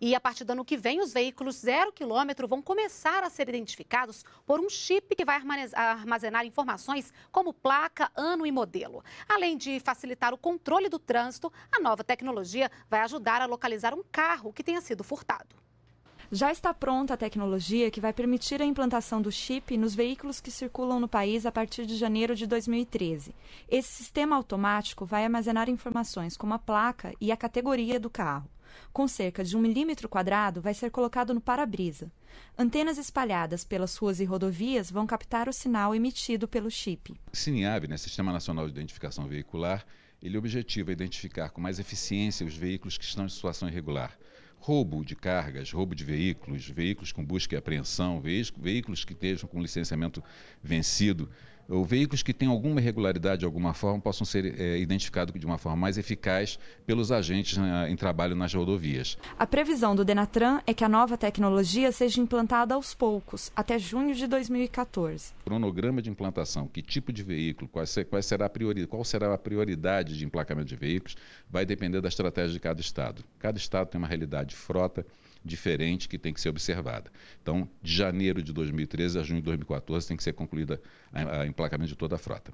E a partir do ano que vem, os veículos zero quilômetro vão começar a ser identificados por um chip que vai armazenar informações como placa, ano e modelo. Além de facilitar o controle do trânsito, a nova tecnologia vai ajudar a localizar um carro que tenha sido furtado. Já está pronta a tecnologia que vai permitir a implantação do chip nos veículos que circulam no país a partir de janeiro de 2013. Esse sistema automático vai armazenar informações como a placa e a categoria do carro com cerca de um milímetro quadrado, vai ser colocado no para-brisa. Antenas espalhadas pelas ruas e rodovias vão captar o sinal emitido pelo chip. SINIAB, né, Sistema Nacional de Identificação Veicular, ele objetiva identificar com mais eficiência os veículos que estão em situação irregular roubo de cargas, roubo de veículos, veículos com busca e apreensão, veículos que estejam com licenciamento vencido, ou veículos que tenham alguma irregularidade de alguma forma possam ser é, identificados de uma forma mais eficaz pelos agentes né, em trabalho nas rodovias. A previsão do Denatran é que a nova tecnologia seja implantada aos poucos, até junho de 2014. Cronograma de implantação, que tipo de veículo, qual, ser, qual será, a priori, qual será a prioridade de emplacamento de veículos, vai depender da estratégia de cada estado. Cada estado tem uma realidade de frota diferente que tem que ser observada. Então, de janeiro de 2013 a junho de 2014 tem que ser concluída a, emplacamento de toda a frota.